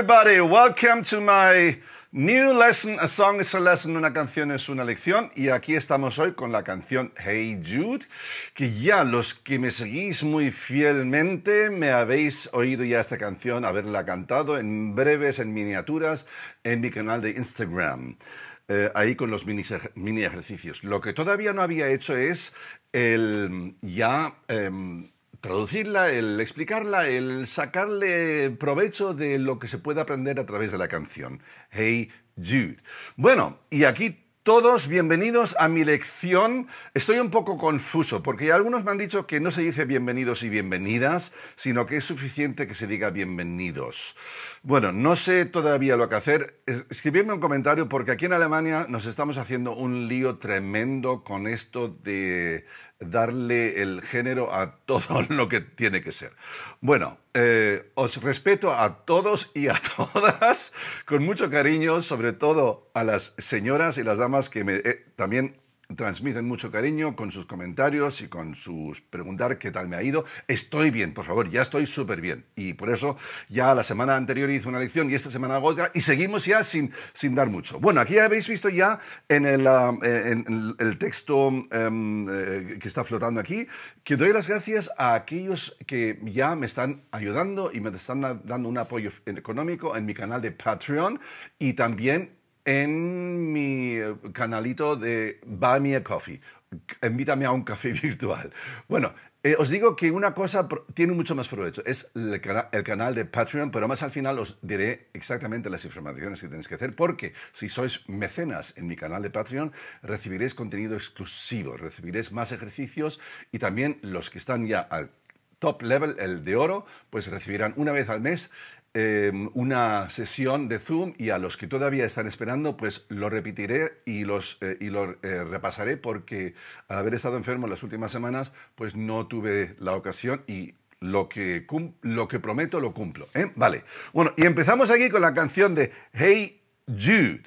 everybody. Welcome to my new lesson. A song is a lesson. Una canción es una lección. Y aquí estamos hoy con la canción Hey Jude, que ya los que me seguís muy fielmente me habéis oído ya esta canción, haberla cantado en breves, en miniaturas, en mi canal de Instagram. Eh, ahí con los mini, ejercicios. Lo que todavía no había hecho es el ya... Em, traducirla, el explicarla, el sacarle provecho de lo que se puede aprender a través de la canción. Hey Jude. Bueno, y aquí todos bienvenidos a mi lección. Estoy un poco confuso porque algunos me han dicho que no se dice bienvenidos y bienvenidas, sino que es suficiente que se diga bienvenidos. Bueno, no sé todavía lo que hacer. Escribidme un comentario porque aquí en Alemania nos estamos haciendo un lío tremendo con esto de darle el género a todo lo que tiene que ser. Bueno, eh, os respeto a todos y a todas, con mucho cariño, sobre todo a las señoras y las damas que me, eh, también transmiten mucho cariño con sus comentarios y con sus preguntar qué tal me ha ido. Estoy bien, por favor, ya estoy súper bien. Y por eso ya la semana anterior hice una lección y esta semana otra y seguimos ya sin, sin dar mucho. Bueno, aquí habéis visto ya en el, ah, en el texto em, eh, que está flotando aquí que doy las gracias a aquellos que ya me están ayudando y me están dando un apoyo económico en mi canal de Patreon y también en mi eh, canalito de Buy Me a Coffee. Invítame a un café virtual. Bueno, eh, os digo que una cosa tiene mucho más provecho. Es el, el, canal de Patreon, pero más al final os diré exactamente las informaciones que tenéis que hacer, porque si sois mecenas en mi canal de Patreon, recibiréis contenido exclusivo, recibiréis más ejercicios y también los que están ya al top level, el de oro, pues recibirán una vez al mes Em, una sesión de Zoom y a los que todavía están esperando, pues lo repetiré y, los, eh, lo eh, repasaré porque al haber estado enfermo las últimas semanas, pues no tuve la ocasión y lo que, lo que prometo lo cumplo. ¿eh? Vale. Bueno, y empezamos aquí con la canción de Hey Jude.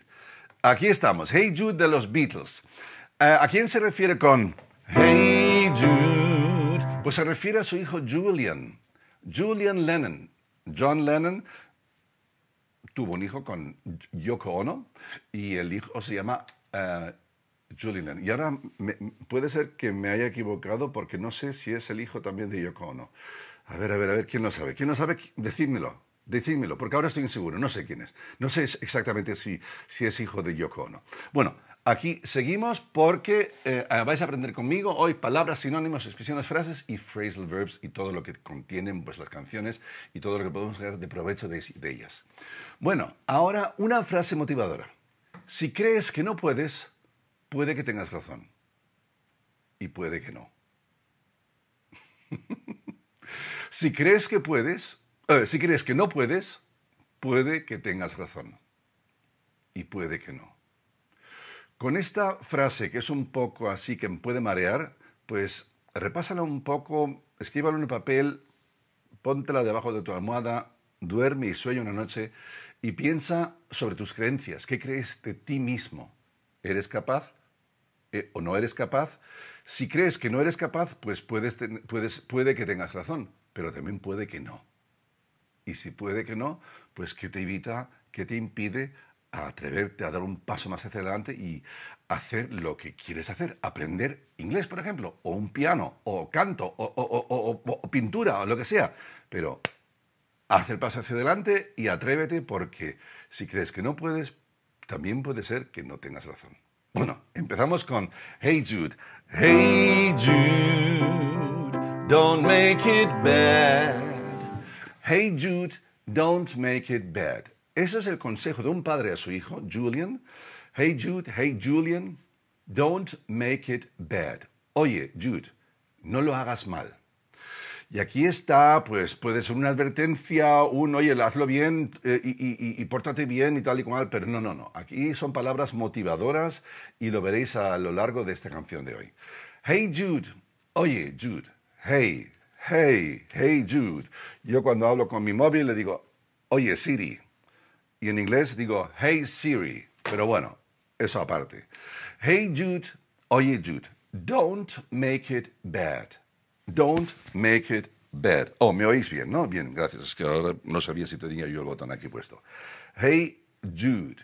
Aquí estamos, Hey Jude de los Beatles. ¿A quién se refiere con Hey Jude? Pues se refiere a su hijo Julian, Julian Lennon John Lennon tuvo un hijo con Yoko Ono y el hijo se llama eh, Julie Lennon. Y ahora puede ser que me haya equivocado porque no sé si es el hijo también de Yoko Ono. A ver, a ver, a ver, ¿quién lo sabe? ¿Quién lo sabe? Decídmelo, decídmelo, porque ahora estoy inseguro, no sé quién es. No sé exactamente si, si es hijo de Yoko Ono. Bueno, Aquí seguimos porque eh, vais a aprender conmigo hoy palabras, sinónimos, expresiones, frases y phrasal verbs y todo lo que contienen pues, las canciones y todo lo que podemos sacar de provecho de, ellas. Bueno, ahora una frase motivadora. Si crees que no puedes, puede que tengas razón. Y puede que no. si crees que puedes, eh, si crees que no puedes, puede que tengas razón. Y puede que no. Con esta frase, que es un poco así que puede marear, pues repásala un poco, escríbala en el papel, póntela debajo de tu almohada, duerme y sueña una noche y piensa sobre tus creencias. ¿Qué crees de ti mismo? ¿Eres capaz eh, o no eres capaz? Si crees que no eres capaz, pues puedes, puede que tengas razón, pero también puede que no. Y si puede que no, pues ¿qué te evita, qué te impide atreverte a dar un paso más hacia adelante y hacer lo que quieres hacer. Aprender inglés, por ejemplo, o un piano, o canto, o, pintura, o lo que sea. Pero haz el paso hacia adelante y atrévete porque si crees que no puedes, también puede ser que no tengas razón. Bueno, empezamos con Hey Jude. Hey Jude, don't make it bad. Hey Jude, don't make it bad. Ese es el consejo de un padre a su hijo, Julian. Hey Jude, hey Julian, don't make it bad. Oye, Jude, no lo hagas mal. Y aquí está, pues puede ser una advertencia, un oye, hazlo bien eh, y, y, pórtate bien y tal y cual, pero no, no, no. Aquí son palabras motivadoras y lo veréis a lo largo de esta canción de hoy. Hey Jude, oye Jude, hey, hey, hey Jude. Yo cuando hablo con mi móvil le digo, oye Siri y en inglés digo Hey Siri, pero bueno, eso aparte. Hey Jude, oye Jude, don't make it bad. Don't make it bad. Oh, me oís bien, ¿no? Bien, gracias. Es que ahora no sabía si tenía yo el botón aquí puesto. Hey Jude,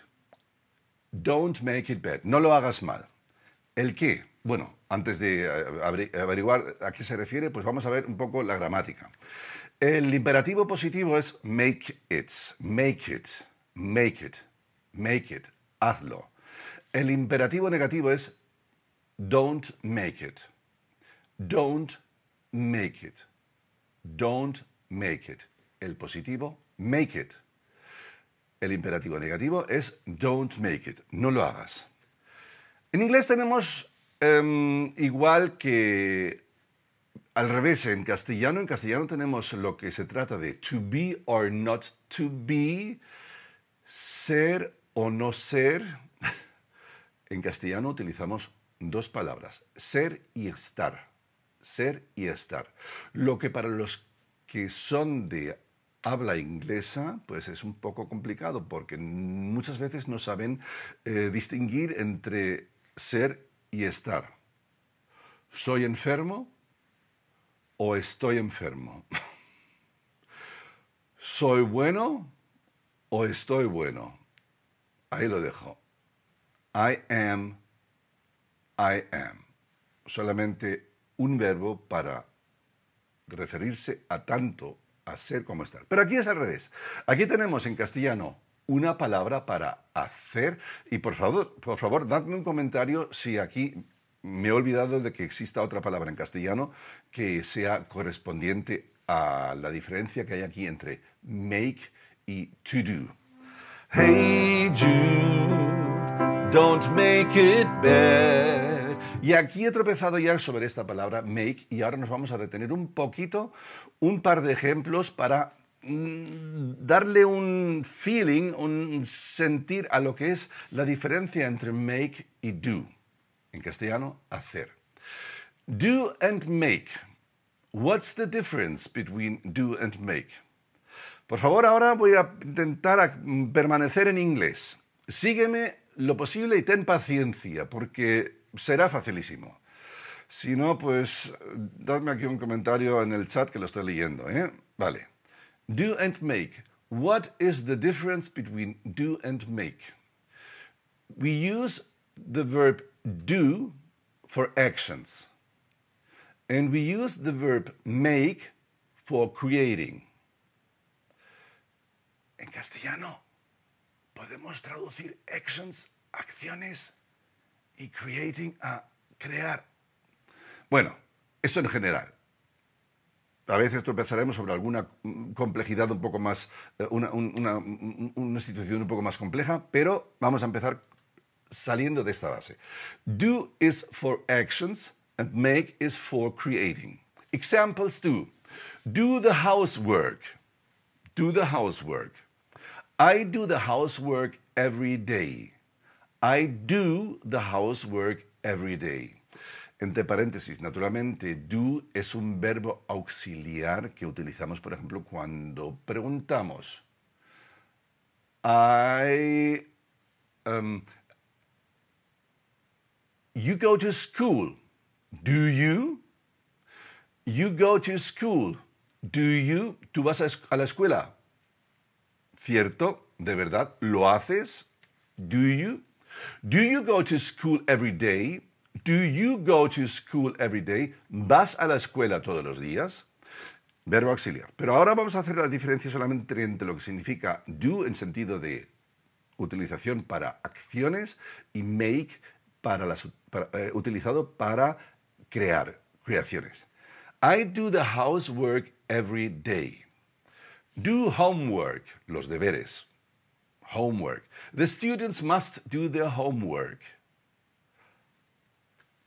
don't make it bad. No lo hagas mal. ¿El qué? Bueno, antes de eh, averiguar a qué se refiere, pues vamos a ver un poco la gramática. El imperativo positivo es make it, make it. Make it. Make it. Hazlo. El imperativo negativo es don't make it. Don't make it. Don't make it. El positivo, make it. El imperativo negativo es don't make it. No lo hagas. En inglés tenemos em, igual que al revés en castellano. En castellano tenemos lo que se trata de to be or not to be ser o no ser, en castellano utilizamos dos palabras, ser y estar. Ser y estar. Lo que para los que son de habla inglesa, pues es un poco complicado porque muchas veces no saben eh, distinguir entre ser y estar. ¿Soy enfermo o estoy enfermo? ¿Soy bueno o estoy bueno. Ahí lo dejo. I am, I am. Solamente un verbo para referirse a tanto, a ser como estar. Pero aquí es al revés. Aquí tenemos en castellano una palabra para hacer. Y por favor, por favor, dadme un comentario si aquí me he olvidado de que exista otra palabra en castellano que sea correspondiente a la diferencia que hay aquí entre make y to do. Hey Jude, don't make it bad. Y aquí he tropezado ya sobre esta palabra make y ahora nos vamos a detener un poquito, un par de ejemplos para mm, darle un feeling, un sentir a lo que es la diferencia entre make y do. En castellano, hacer. Do and make. What's the difference between do and make? Por favor, ahora voy a intentar permanecer en inglés. Sígueme lo posible y ten paciencia, porque será facilísimo. Si no, pues dadme aquí un comentario en el chat que lo estoy leyendo. ¿eh? Vale. Do and make. What is the difference between do and make? We use the verb do for actions. And we use the verb make for creating. En castellano podemos traducir actions, acciones y creating a crear. Bueno, eso en general. A veces tropezaremos sobre alguna complejidad un poco más, eh, una, una, una situación un poco más compleja, pero vamos a empezar saliendo de esta base. Do is for actions and make is for creating. Examples do. Do the housework. Do the housework. I do the housework every day. I do the housework every day. Entre paréntesis, naturalmente, do es un verbo auxiliar que utilizamos, por ejemplo, cuando preguntamos. I. Um, you go to school. Do you? You go to school. Do you? Tú vas a la escuela. ¿Cierto? ¿De verdad lo haces? Do you? Do you go to school every day? Do you go to school every day? ¿Vas a la escuela todos los días? Verbo auxiliar. Pero ahora vamos a hacer la diferencia solamente entre lo que significa do en sentido de utilización para acciones y make para eh, utilizado para crear creaciones. I do the housework every day. Do homework, los deberes. Homework. The students must do their homework.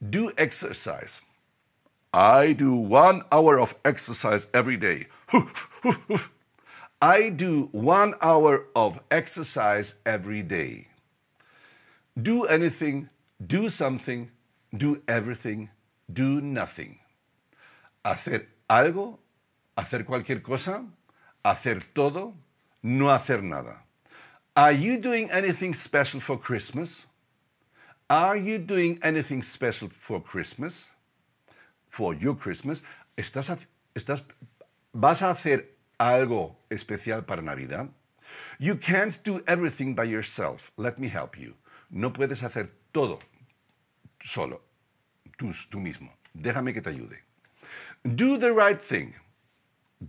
Do exercise. I do one hour of exercise every day. I do one hour of exercise every day. Do anything, do something, do everything, do nothing. Hacer algo, hacer cualquier cosa, hacer todo, no hacer nada. Are you doing anything special for Christmas? Are you doing anything special for Christmas? For your Christmas? ¿Estás, estás, ¿Vas a hacer algo especial para Navidad? You can't do everything by yourself. Let me help you. No puedes hacer todo solo, tú, tú mismo. Déjame que te ayude. Do the right thing.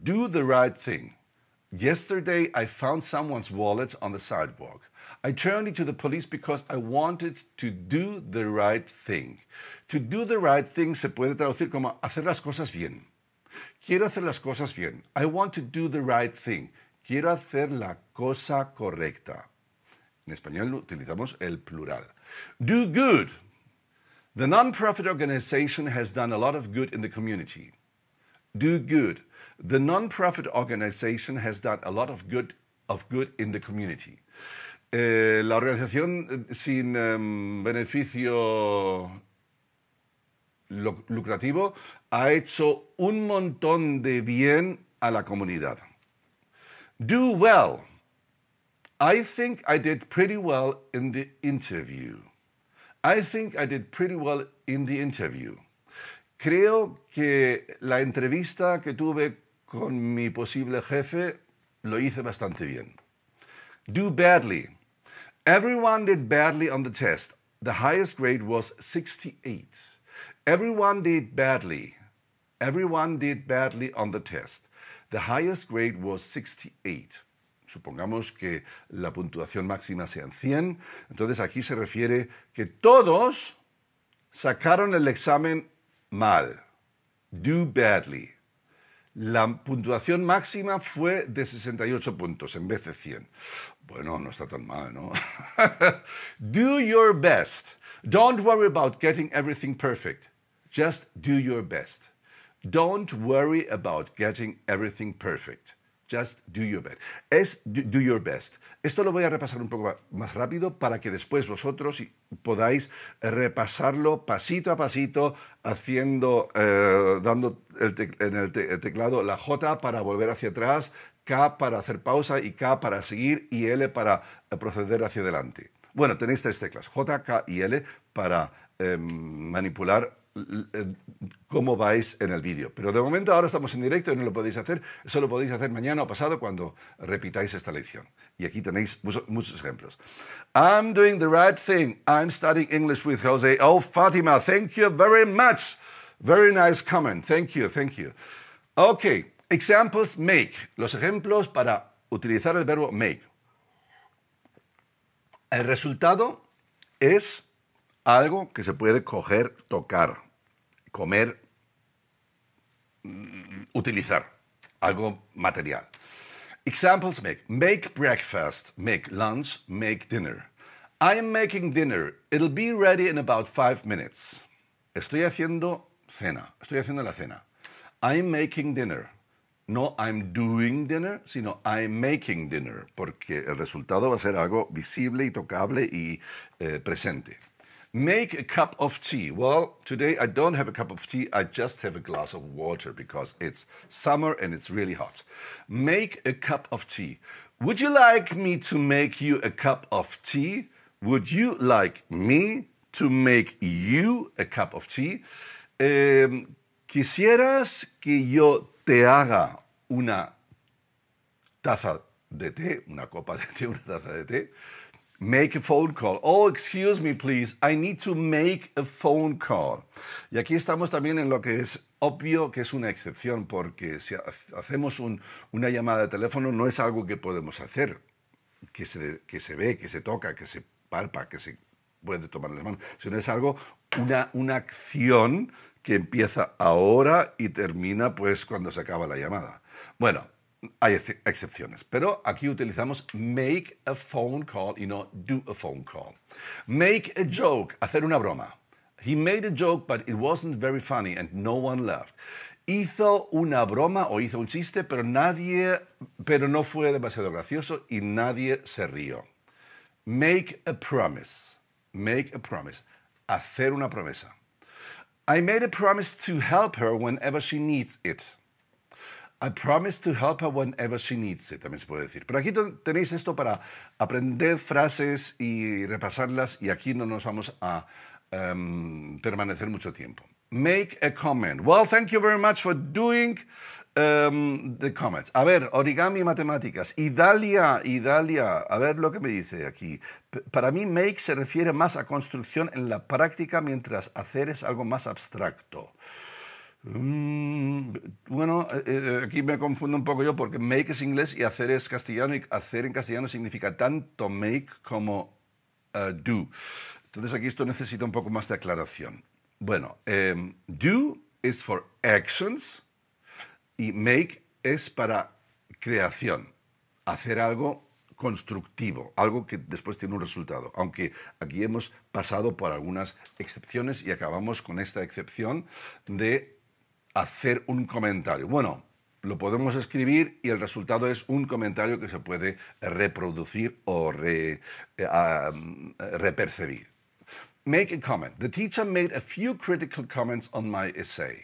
Do the right thing. Yesterday, I found someone's wallet on the sidewalk. I turned it to the police because I wanted to do the right thing. To do the right thing se puede traducir como hacer las cosas bien. Quiero hacer las cosas bien. I want to do the right thing. Quiero hacer la cosa correcta. En español utilizamos el plural. Do good. The non-profit organization has done a lot of good in the community do good. The nonprofit organization has done a lot of good of good in the community. Eh, la organización eh, sin um, beneficio lucrativo ha hecho un montón de bien a la comunidad. Do well. I think I did pretty well in the interview. I think I did pretty well in the interview. Creo que la entrevista que tuve con mi posible jefe lo hice bastante bien. Do badly. Everyone did badly on the test. The highest grade was 68. Everyone did badly. Everyone did badly on the test. The highest grade was 68. Supongamos que la puntuación máxima sean 100. Entonces aquí se refiere que todos sacaron el examen mal. Do badly. La puntuación máxima fue de 68 puntos en vez de 100. Bueno, no está tan mal, ¿no? do your best. Don't worry about getting everything perfect. Just do your best. Don't worry about getting everything perfect. Just do your best. Es do, your best. Esto lo voy a repasar un poco más rápido para que después vosotros podáis eh, repasarlo pasito a pasito, haciendo, eh, dando en el, teclado la J para volver hacia atrás, K para hacer pausa y K para seguir y L para eh, proceder hacia adelante. Bueno, tenéis tres teclas, J, K y L para manipular cómo vais en el vídeo. Pero de momento ahora estamos en directo y no lo podéis hacer. Eso lo podéis hacer mañana o pasado cuando repitáis esta lección. Y aquí tenéis muchos, ejemplos. I'm doing the right thing. I'm studying English with Jose. Oh, Fatima, thank you very much. Very nice comment. Thank you, thank you. Ok, examples make. Los ejemplos para utilizar el verbo make. El resultado es algo que se puede coger, tocar, comer, mm, utilizar. Algo material. Examples make make breakfast, make lunch, make dinner. I'm making dinner. It'll be ready in about five minutes. Estoy haciendo cena. Estoy haciendo la cena. I'm making dinner. No I'm doing dinner, sino I'm making dinner, porque el resultado va a ser algo visible y tocable y eh, presente. Make a cup of tea. Well, today I don't have a cup of tea, I just have a glass of water because it's summer and it's really hot. Make a cup of tea. Would you like me to make you a cup of tea? Would you like me to make you a cup of tea? ¿Quisieras que yo te haga una taza de té, una copa de té, una taza de té? Make a phone call. Oh, excuse me, please. I need to make a phone call. Y aquí estamos también en lo que es obvio que es una excepción, porque si hacemos una llamada de teléfono no es algo que podemos hacer, que se, que se ve, que se toca, que se palpa, que se puede tomar en mano. manos, sino es algo, una, una acción que empieza ahora y termina pues cuando se acaba la llamada. Bueno, hay excepciones, pero aquí utilizamos make a phone call y no do a phone call. Make a joke, hacer una broma. He made a joke, but it wasn't very funny and no one laughed. Hizo una broma o hizo un chiste, pero nadie, pero no fue demasiado gracioso y nadie se rió. Make a promise. Make a promise. Hacer una promesa. I made a promise to help her whenever she needs it. I promise to help her whenever she needs it, también se puede decir. Pero aquí tenéis esto para aprender frases y repasarlas y aquí no nos vamos a em, permanecer mucho tiempo. Make a comment. Well, thank you very much for doing em, the comments. A ver, origami y matemáticas. Idalia, Idalia, a ver lo que me dice aquí. para mí, make se refiere más a construcción en la práctica, mientras hacer es algo más abstracto. Mm, bueno, eh, eh, aquí me confundo un poco yo porque make es inglés y hacer es castellano y hacer en castellano significa tanto make como eh, do. Entonces aquí esto necesita un poco más de aclaración. Bueno, em, do es for actions y make es para creación, hacer algo constructivo, algo que después tiene un resultado. Aunque aquí hemos pasado por algunas excepciones y acabamos con esta excepción de hacer un comentario. Bueno, lo podemos escribir y el resultado es un comentario que se puede reproducir o re, eh, ah, mm, Make a comment. The teacher made a few critical comments on my essay.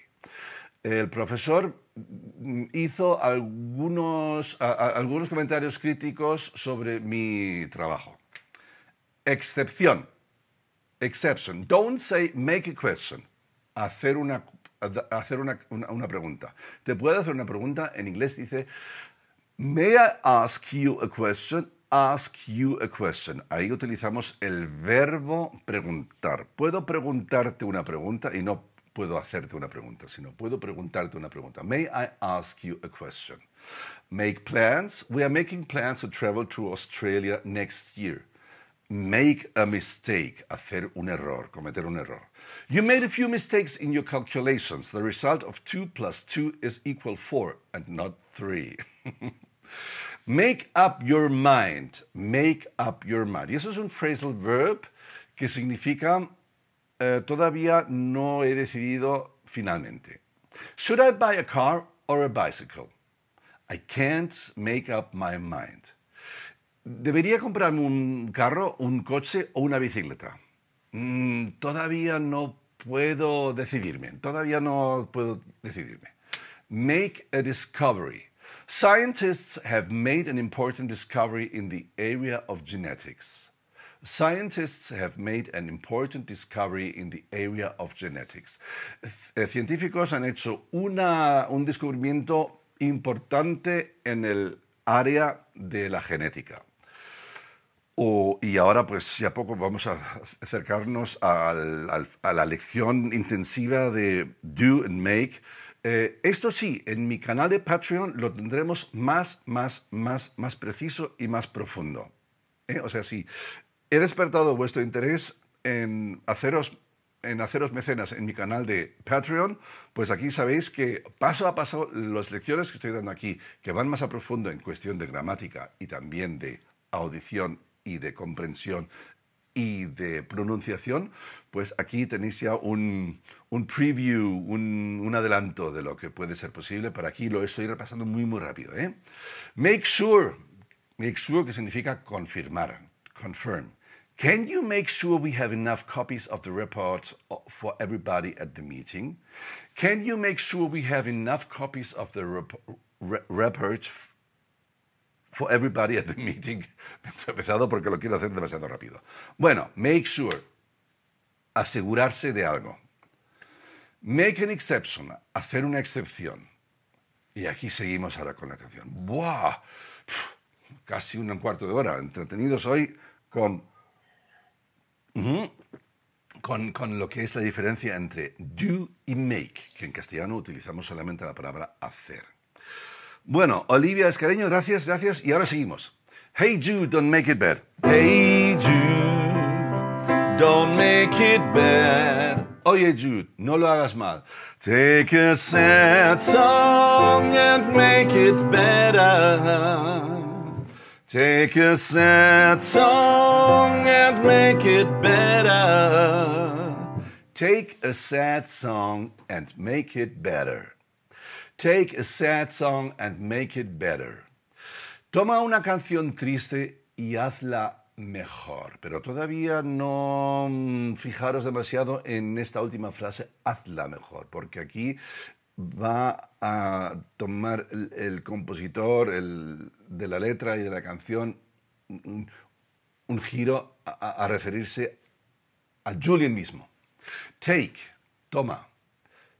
El profesor mm, hizo algunos, algunos comentarios críticos sobre mi trabajo. Excepción. Exception. Don't say make a question. Hacer una hacer una, una, pregunta. Te puedo hacer una pregunta. En inglés dice, May I ask you a question? Ask you a question. Ahí utilizamos el verbo preguntar. Puedo preguntarte una pregunta y no puedo hacerte una pregunta, sino puedo preguntarte una pregunta. May I ask you a question? Make plans. We are making plans to travel to Australia next year. Make a mistake. Hacer un error, cometer un error. You made a few mistakes in your calculations. The result of 2 plus 2 is equal 4 and not 3. Make up your mind. Make up your mind. Y eso es un phrasal verb que significa eh, todavía no he decidido finalmente. Should I buy a car or a bicycle? I can't make up my mind. ¿Debería comprarme un carro, un coche o una bicicleta? Mm, todavía no puedo decidirme, todavía no puedo decidirme. Make a discovery. Scientists have made an important discovery in the area of genetics. Scientists have made an important discovery in the area of genetics. Eh, científicos han hecho una, un descubrimiento importante en el área de la genética y ahora, pues, si poco vamos a acercarnos a la lección intensiva de Do and Make. Eh, esto sí, en mi canal de Patreon lo tendremos más, más, más, más preciso y más profundo. ¿eh? O sea, si he despertado vuestro interés en haceros en haceros mecenas en mi canal de Patreon, pues aquí sabéis que paso a paso las lecciones que estoy dando aquí, que van más a profundo en cuestión de gramática y también de audición de comprensión y de pronunciación, pues aquí tenéis ya un, un preview, un, adelanto de lo que puede ser posible. Para aquí lo estoy repasando muy, muy rápido. ¿eh? Make sure, make sure que significa confirmar, confirm. Can you make sure we have enough copies of the report for everybody at the meeting? Can you make sure we have enough copies of the report for everybody at the meeting. he empezado porque lo quiero hacer demasiado rápido. Bueno, make sure. Asegurarse de algo. Make an exception. Hacer una excepción. Y aquí seguimos ahora con la canción. ¡Buah! Casi un cuarto de hora. Entretenidos hoy con. Con, con, lo que es la diferencia entre do y make, que en castellano utilizamos solamente la palabra hacer. Bueno, Olivia Escareño, gracias, gracias. Y ahora seguimos. Hey Jude, don't make it bad. Hey Jude, don't make it bad. Oye Jude, no lo hagas mal. Take a sad song and make it better. Take a sad song and make it better. Take a sad song and make it better. Take a sad song and make it better. Toma una canción triste y hazla mejor. Pero todavía no mm, fijaros demasiado en esta última frase, hazla mejor, porque aquí va a tomar el, compositor de la letra y de la canción mm, un, giro a, a, referirse a Julian mismo. Take, toma.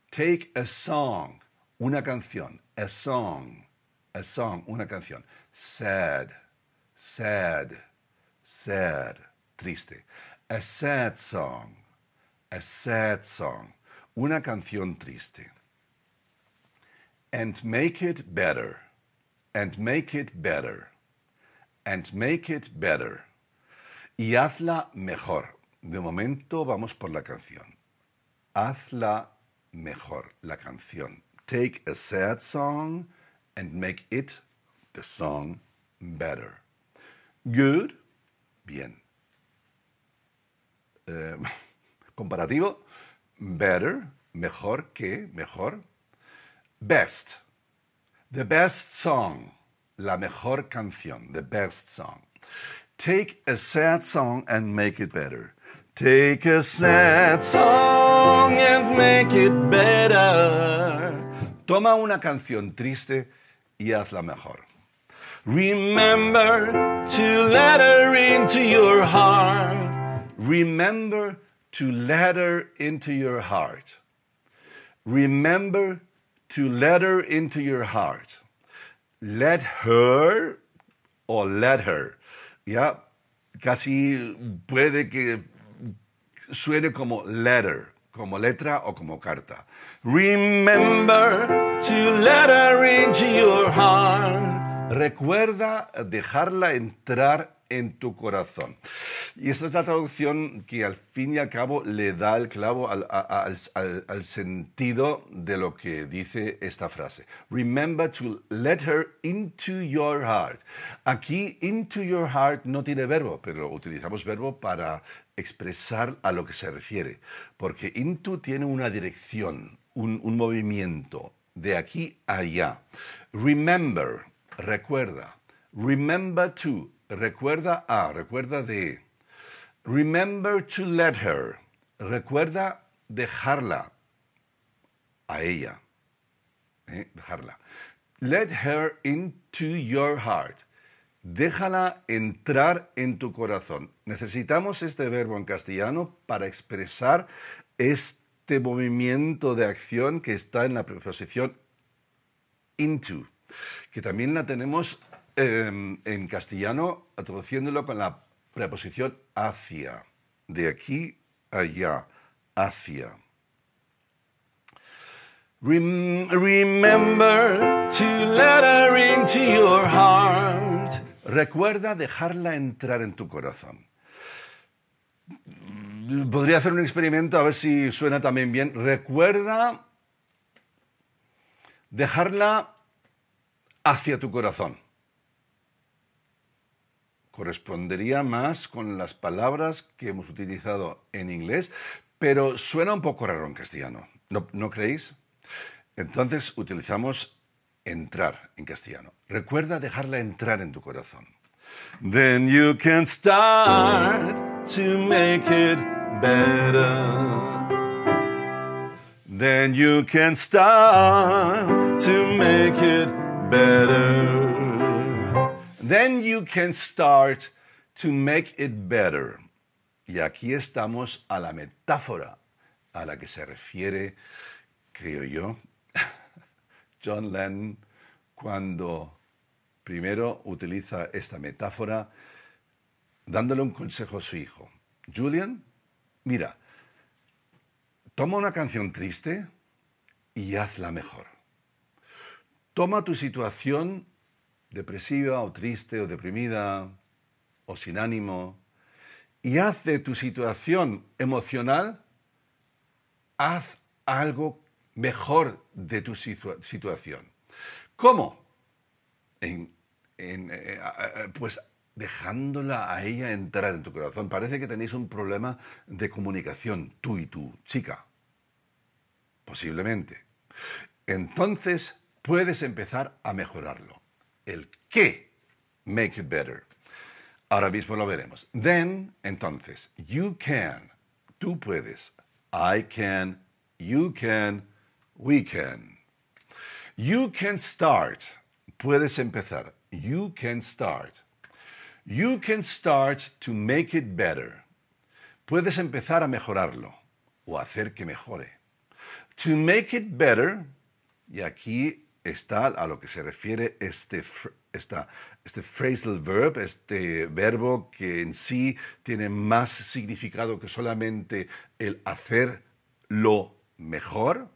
Take a song una canción, a song, a song, una canción. Sad, sad, sad, triste. A sad song, a sad song, una canción triste. And make it better, and make it better, and make it better. Y hazla mejor. De momento vamos por la canción. Hazla mejor, la canción take a sad song and make it, the song, better. Good, bien. Em, comparativo, better, mejor que, mejor. Best, the best song, la mejor canción, the best song. Take a sad song and make it better. Take a sad song and make it better. Toma una canción triste y hazla mejor. Remember to let her into your heart. Remember to let her into your heart. Remember to let her into your heart. Let her o let her. Ya casi puede que suene como letter como letra o como carta. Remember to let her into your heart. Recuerda dejarla entrar en tu corazón. Y esta es la traducción que al fin y al cabo le da el clavo al, sentido de lo que dice esta frase. Remember to let her into your heart. Aquí into your heart no tiene verbo, pero utilizamos verbo para expresar a lo que se refiere, porque into tiene una dirección, un, un movimiento, de aquí a allá. Remember, recuerda. Remember to, Recuerda a, ah, recuerda de. Remember to let her. Recuerda dejarla a ella. ¿eh? Dejarla. Let her into your heart. Déjala entrar en tu corazón. Necesitamos este verbo en castellano para expresar este movimiento de acción que está en la preposición into, que también la tenemos Em, en castellano traduciéndolo con la preposición hacia, de aquí allá, hacia. Recuerda dejarla entrar en tu corazón. Podría hacer un experimento a ver si suena también bien. Recuerda dejarla hacia tu corazón correspondería más con las palabras que hemos utilizado en inglés, pero suena un poco raro en castellano, ¿no, creéis? Entonces utilizamos entrar en castellano. Recuerda dejarla entrar en tu corazón. Then you can start to make it better. Then you can start to make it better. Then you can start to make it better. Y aquí estamos a la metáfora a la que se refiere, creo yo, John Lennon cuando primero utiliza esta metáfora dándole un consejo a su hijo. Julian, mira, toma una canción triste y hazla mejor. Toma tu situación depresiva o triste o deprimida o sin ánimo, y haz de tu situación emocional, haz algo mejor de tu situación. ¿Cómo? Eh, eh, pues dejándola a ella entrar en tu corazón. Parece que tenéis un problema de comunicación, tú y tu chica. Posiblemente. Entonces puedes empezar a mejorarlo el qué make it better. Ahora mismo lo veremos. Then, entonces, you can, tú puedes, I can, you can, we can. You can start, puedes empezar. You can start. You can start to make it better. Puedes empezar a mejorarlo o hacer que mejore. To make it better, y aquí está a lo que se refiere este, este phrasal verb, este verbo que en sí tiene más significado que solamente el hacer lo mejor.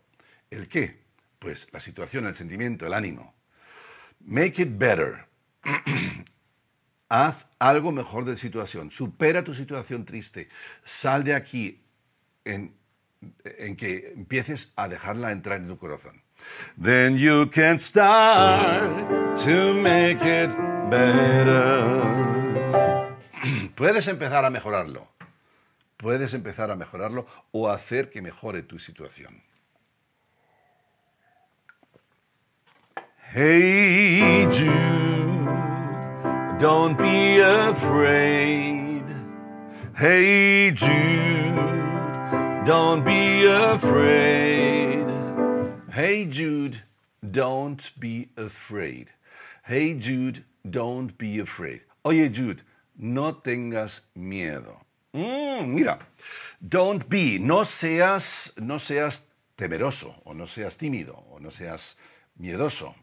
¿El qué? Pues la situación, el sentimiento, el ánimo. Make it better. Haz algo mejor de situación. Supera tu situación triste. Sal de aquí en, en que empieces a dejarla entrar en tu corazón then you can start to make it better. Puedes empezar a mejorarlo. Puedes empezar a mejorarlo o hacer que mejore tu situación. Hey Jude, don't be afraid. Hey Jude, don't be afraid. Hey Jude, don't be afraid. Hey Jude, don't be afraid. Oye Jude, no tengas miedo. Mm, mira, don't be, no seas, no seas temeroso, o no seas tímido, o no seas miedoso,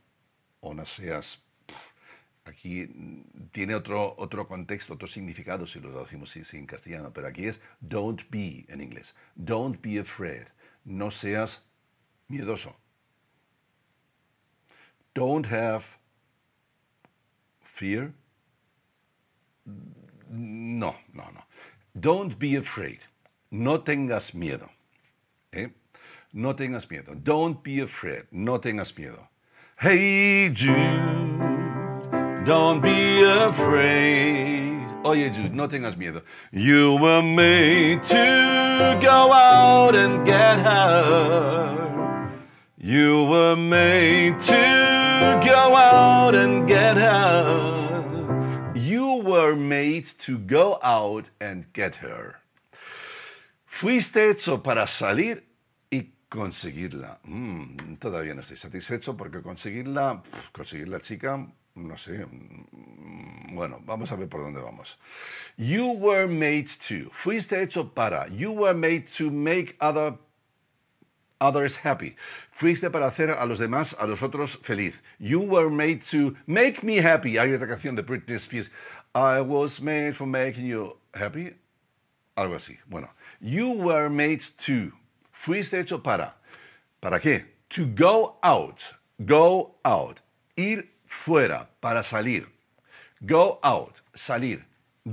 o no seas aquí tiene otro, otro contexto, otro significado si lo decimos sí, en castellano, pero aquí es don't be en inglés. Don't be afraid. No seas miedoso. don't have fear. No, no, no. Don't be afraid. No tengas miedo. ¿Eh? No tengas miedo. Don't be afraid. No tengas miedo. Hey Jude, don't be afraid. Oye Jude, no tengas miedo. You were made to go out and get her. You were made to you were made to go out and get her. Fuiste hecho para salir y conseguirla. Mm, todavía no estoy satisfecho porque conseguirla, conseguir la chica, no sé. Mm, bueno, vamos a ver por dónde vamos. You were made to. Fuiste hecho para. You were made to make other others happy. Fuiste para hacer a los demás, a los otros feliz. You were made to make me happy. Hay otra canción de Britney Spears. I was made for making you happy. Algo así. Bueno, you were made to. Fuiste hecho para. ¿Para qué? To go out. Go out. Ir fuera para salir. Go out. Salir.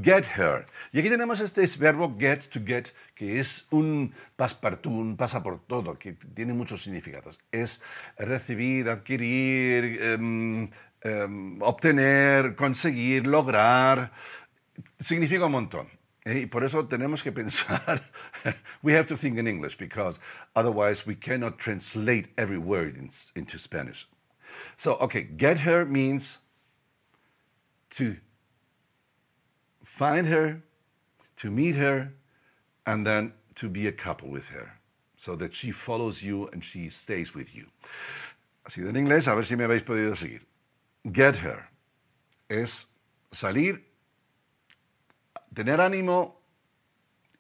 Get her. Y aquí tenemos este verbo get to get, que es un passepartout, un pasa por todo, que tiene muchos significados. Es recibir, adquirir, em, em, obtener, conseguir, lograr. Significa un montón. ¿eh? Y por eso tenemos que pensar. we have to think in English because otherwise we cannot translate every word into Spanish. So, okay, get her means to find her, to meet her, and then to be a couple with her, so that she follows you and she stays with you. Así de en inglés, a ver si me habéis podido seguir. Get her es salir, tener ánimo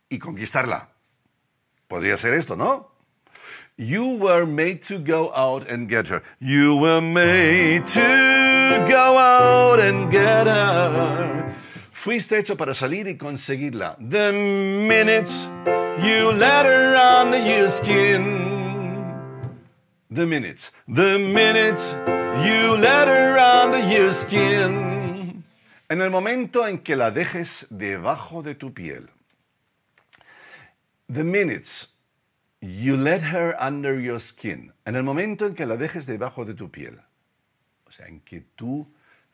y conquistarla. Podría ser esto, ¿no? You were made to go out and get her. You were made to go out and get her. Fuiste hecho para salir y conseguirla. The minute you let her under your skin. The minute. The minute you let her under your skin. En el momento en que la dejes debajo de tu piel. The minutes you let her under your skin. En el momento en que la dejes debajo de tu piel. O sea, en que tú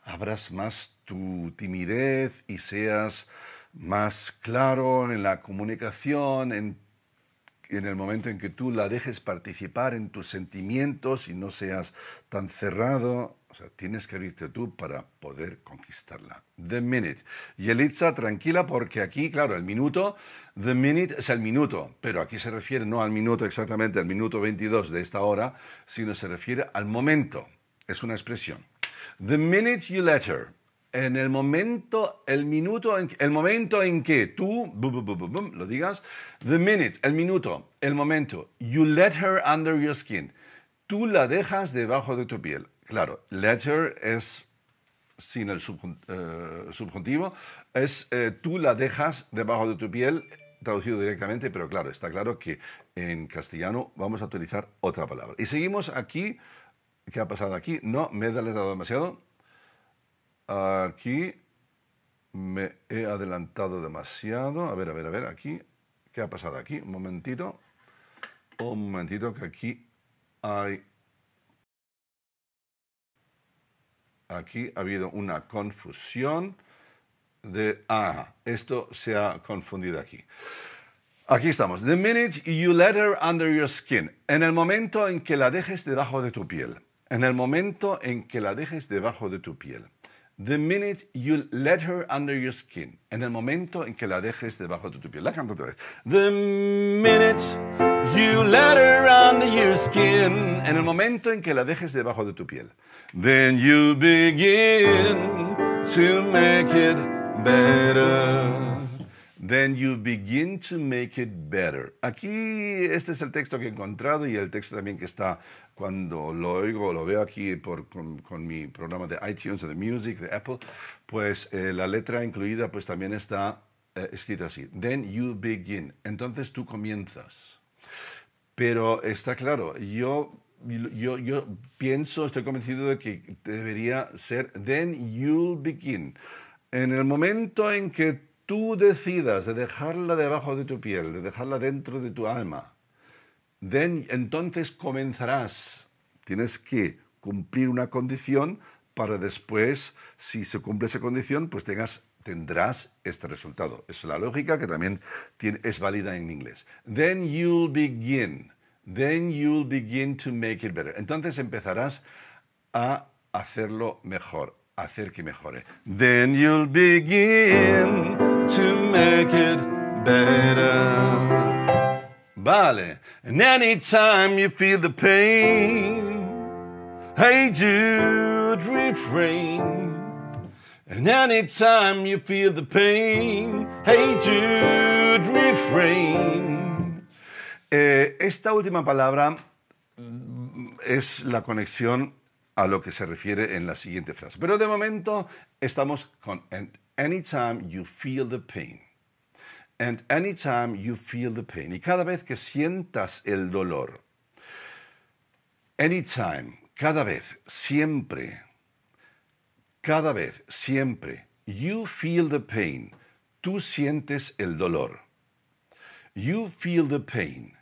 abras más tu timidez y seas más claro en la comunicación, en, en, el momento en que tú la dejes participar en tus sentimientos y no seas tan cerrado. O sea, tienes que abrirte tú para poder conquistarla. The minute. Yelitsa tranquila, porque aquí, claro, el minuto, the minute es el minuto, pero aquí se refiere no al minuto exactamente, al minuto 22 de esta hora, sino se refiere al momento. Es una expresión. The minute you let her, en el momento, el minuto, en, el momento en que tú, lo digas, the minute, el minuto, el momento, you let her under your skin, tú la dejas debajo de tu piel. Claro, let her es sin el eh, subjuntivo, es eh, tú la dejas debajo de tu piel, traducido directamente, pero claro, está claro que en castellano vamos a utilizar otra palabra. Y seguimos aquí ¿Qué ha pasado aquí? No, me he adelantado demasiado. Aquí me he adelantado demasiado. A ver, a ver, a ver, aquí. ¿Qué ha pasado aquí? Un momentito. Un momentito que aquí hay... Aquí ha habido una confusión de... Ah, esto se ha confundido aquí. Aquí estamos. The minute you let her under your skin. En el momento en que la dejes debajo de tu piel. En el momento en que la dejes debajo de tu piel. The minute you let her under your skin. En el momento en que la dejes debajo de tu piel. La canto otra vez. The minute you let her under your skin. En el momento en que la dejes debajo de tu piel. Then you begin to make it better then you begin to make it better. Aquí este es el texto que he encontrado y el texto también que está cuando lo oigo, lo veo aquí por, con, mi programa de iTunes, de Music, de Apple, pues eh, la letra incluida pues también está eh, escrita así. Then you begin. Entonces tú comienzas. Pero está claro, yo, yo, yo pienso, estoy convencido de que debería ser then you begin. En el momento en que tú decidas de dejarla debajo de tu piel, de dejarla dentro de tu alma, then, entonces comenzarás. Tienes que cumplir una condición para después, si se cumple esa condición, pues tengas, tendrás este resultado. Es la lógica que también tiene, es válida en inglés. Then you'll begin. Then you'll begin to make it better. Entonces empezarás a hacerlo mejor, hacer que mejore. Then you'll begin to make it better. Vale. And time you feel the pain, hey Jude, refrain. And any time you feel the pain, hey Jude, refrain. Eh, esta última palabra mm, es la conexión a lo que se refiere en la siguiente frase. Pero de momento estamos con and anytime you feel the pain. And anytime you feel the pain. Y cada vez que sientas el dolor. Anytime, cada vez, siempre. Cada vez, siempre. You feel the pain. Tú sientes el dolor. You feel the pain.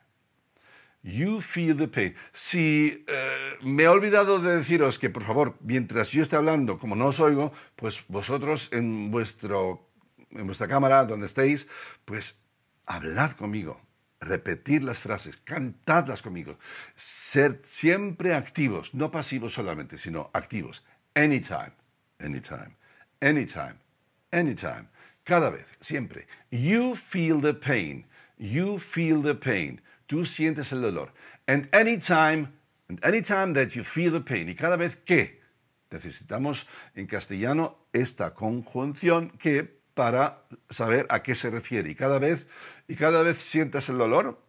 You feel the pain. Si eh, me he olvidado de deciros que, por favor, mientras yo esté hablando, como no os oigo, pues vosotros en, vuestro, en vuestra cámara, donde estéis, pues hablad conmigo, repetir las frases, cantadlas conmigo. Ser siempre activos, no pasivos solamente, sino activos. Anytime, anytime, anytime, anytime. Cada vez, siempre. You feel the pain. You feel the pain tú sientes el dolor. And anytime, and that you feel the pain. Y cada vez que necesitamos en castellano esta conjunción que para saber a qué se refiere. Y cada vez, y cada vez sientas el dolor,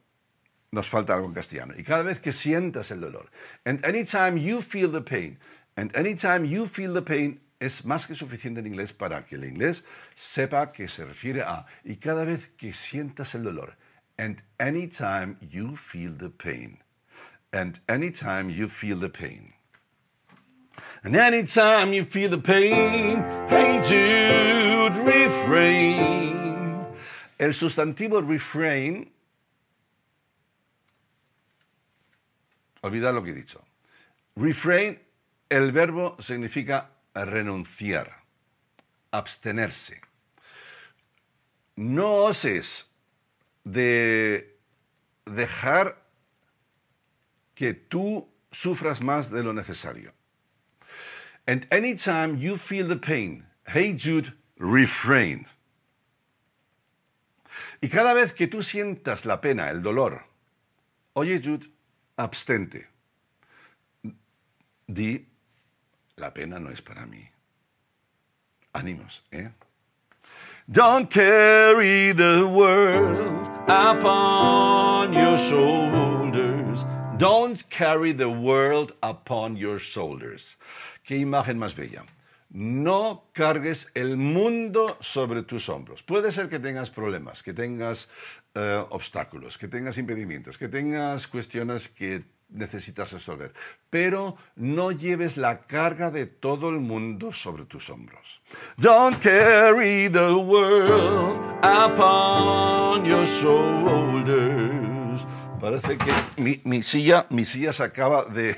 nos falta algo en castellano. Y cada vez que sientas el dolor. And anytime you feel the pain. And anytime you feel the pain es más que suficiente en inglés para que el inglés sepa que se refiere a. Y cada vez que sientas el dolor. And anytime you feel the pain, and anytime you feel the pain, and anytime you feel the pain, hey Jude, refrain. El sustantivo refrain. Olvidad lo que he dicho. Refrain, el verbo significa renunciar, abstenerse. No oses de dejar que tú sufras más de lo necesario. And anytime you feel the pain, hey Jude, refrain. Y cada vez que tú sientas la pena, el dolor, oye Jude, abstente. Di, la pena no es para mí. Ánimos, ¿eh? Don't carry the world upon your shoulders. Don't carry the world upon your shoulders. Qué imagen más bella. No cargues el mundo sobre tus hombros. Puede ser que tengas problemas, que tengas eh, obstáculos, que tengas impedimentos, que tengas cuestiones que necesitas resolver, pero no lleves la carga de todo el mundo sobre tus hombros. Don't carry the world upon your shoulders. Parece que mi, silla, mi silla se acaba de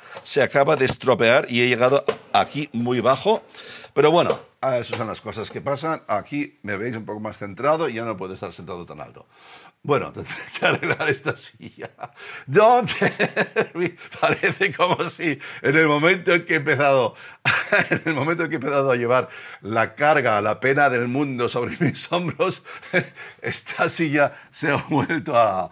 se acaba de estropear y he llegado aquí muy bajo, pero bueno, ah, esas son las cosas que pasan. Aquí me veis un poco más centrado y ya no puedo estar sentado tan alto. Bueno, tendré que arreglar esta silla. John parece como si en el momento en que he empezado, en el momento en que he empezado a llevar la carga, la pena del mundo sobre mis hombros, esta silla se ha vuelto a,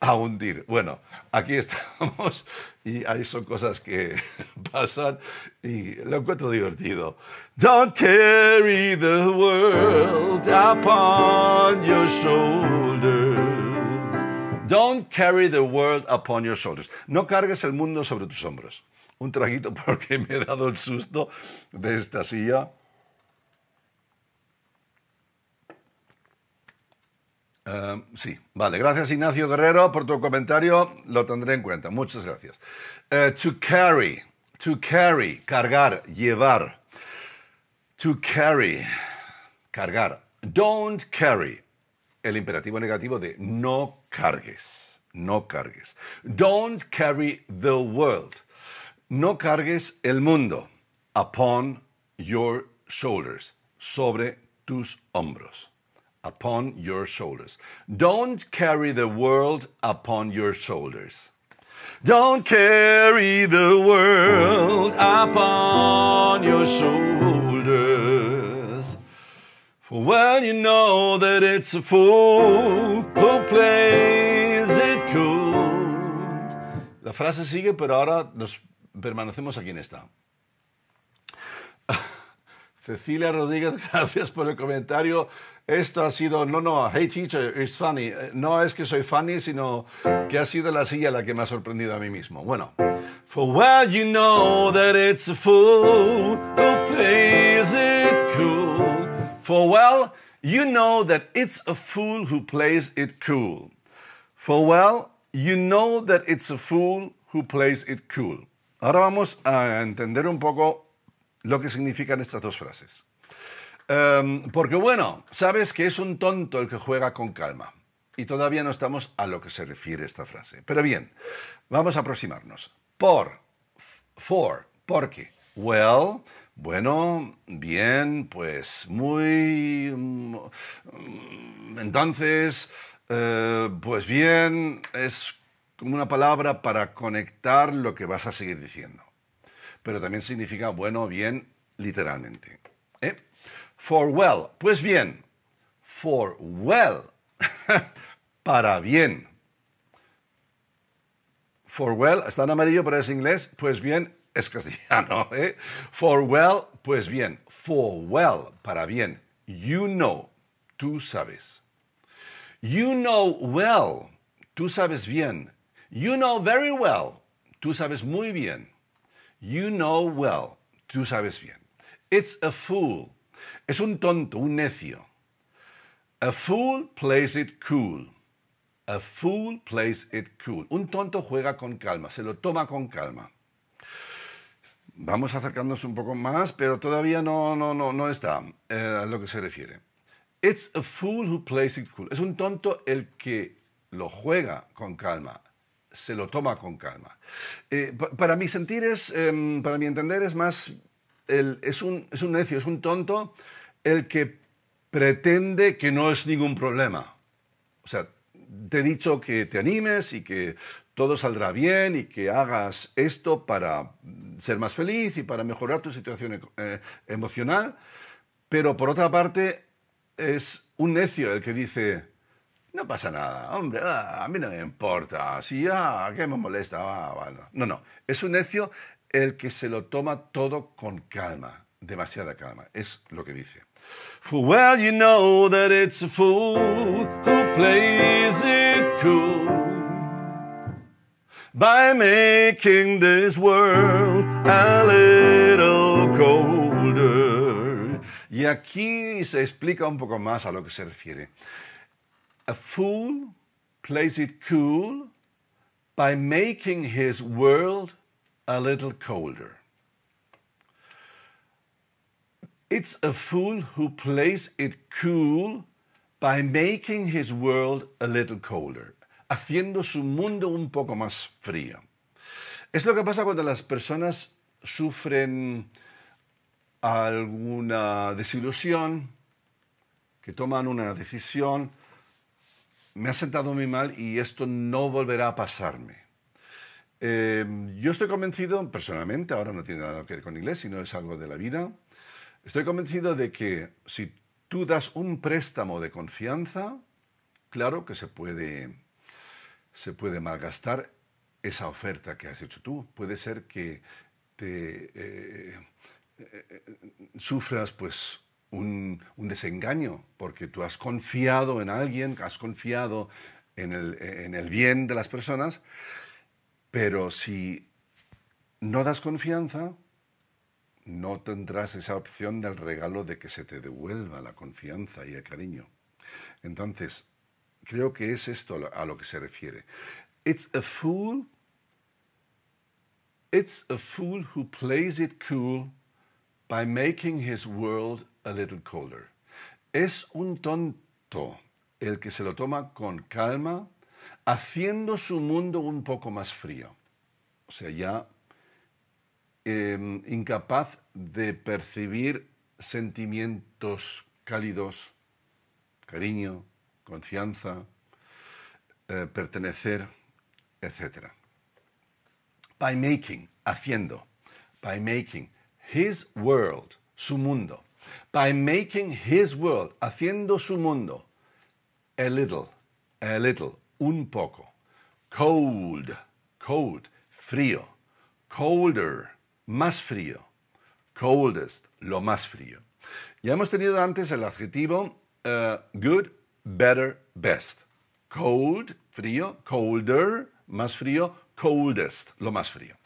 a hundir. Bueno, aquí estamos y ahí son cosas que pasan y lo encuentro divertido. Don't carry the world upon your shoulders. Don't carry the world upon your shoulders. No cargues el mundo sobre tus hombros. Un traguito porque me he dado el susto de esta silla. Eh, sí, vale. Gracias Ignacio Guerrero por tu comentario. Lo tendré en cuenta. Muchas gracias. Eh, to carry. To carry. Cargar. Llevar. To carry. Cargar. Don't carry. El imperativo negativo de no cargues. No cargues. Don't carry the world. No cargues el mundo. Upon your shoulders. Sobre tus hombros. upon your shoulders. Don't carry the world upon your shoulders. Don't carry the world upon your shoulders. For well, you know that it's a fool who plays it cool. La frase sigue, pero ahora nos permanecemos aquí en esta. Este, Cecilia Rodríguez, gracias por el comentario. Esto ha sido, no, no, hey teacher, it's funny. Eh, no es que soy funny, sino que ha sido la silla la que me ha sorprendido a mí mismo. Bueno. For well you know that it's a fool who plays it cool. For well you know that it's a fool who plays it cool. For well you know that it's a fool who plays it cool. Ahora vamos a entender un poco lo que significan estas dos frases. Em, porque bueno, sabes que es un tonto el que juega con calma. Y todavía no estamos a lo que se refiere esta frase. Pero bien, vamos a aproximarnos. Por, for, porque, well, bueno, bien, pues muy... Mm, mm, entonces, eh, pues bien, es como una palabra para conectar lo que vas a seguir diciendo pero también significa bueno, bien, literalmente. ¿Eh? For well, pues bien, for well, para bien. For well, está en amarillo, pero es inglés, pues bien, es castellano. ¿eh? For well, pues bien, for well, para bien. You know, tú sabes. You know well, tú sabes bien. You know very well, tú sabes muy bien. You know well. Tú sabes bien. It's a fool. Es un tonto, un necio. A fool plays it cool. A fool plays it cool. Un tonto juega con calma, se lo toma con calma. Vamos acercándonos un poco más, pero todavía no, no, no, no está eh, a lo que se refiere. It's a fool who plays it cool. Es un tonto el que lo juega con calma se lo toma con calma. Eh, para mi sentir es, em, para mi entender es más, es, un, necio, es un tonto el que pretende que no es ningún problema. O sea, te he dicho que te animes y que todo saldrá bien y que hagas esto para ser más feliz y para mejorar tu situación eh, emocional. Pero por otra parte, es un necio el que dice, no pasa nada, hombre, ah, a mí no me importa. Si ya, ah, ¿qué me molesta? Ah, no, no. Es un necio el que se lo toma todo con calma, demasiada calma. Es lo que dice. well you know it this world Y aquí se explica un poco más a lo que se refiere. A fool plays it cool by making his world a little colder. It's a fool who plays it cool by making his world a little colder, haciendo su mundo un poco más frío. Es lo que pasa cuando las personas sufren alguna desilusión, que toman una decisión me ha sentado muy mal y esto no volverá a pasarme. Em, yo estoy convencido, personalmente, ahora no tiene nada que ver con inglés, sino es algo de la vida, estoy convencido de que si tú das un préstamo de confianza, claro que se puede, se puede malgastar esa oferta que has hecho tú. Puede ser que te eh, eh, eh, sufras pues un, desengaño, porque tú has confiado en alguien, has confiado en el, en el bien de las personas, pero si no das confianza, no tendrás esa opción del regalo de que se te devuelva la confianza y el cariño. Entonces, creo que es esto a lo que se refiere. It's a fool. It's a fool who plays it cool by making his world a little colder. Es un tonto el que se lo toma con calma, haciendo su mundo un poco más frío. O sea, ya em, incapaz de percibir sentimientos cálidos, cariño, confianza, eh, pertenecer, etc. By making, haciendo, by making his world, su mundo, By making his world, haciendo su mundo, a little, a little, un poco. Cold, cold, frío. Colder, más frío. Coldest, lo más frío. Ya hemos tenido antes el adjetivo eh, good, better, best. Cold, frío, colder, más frío, coldest, lo más frío.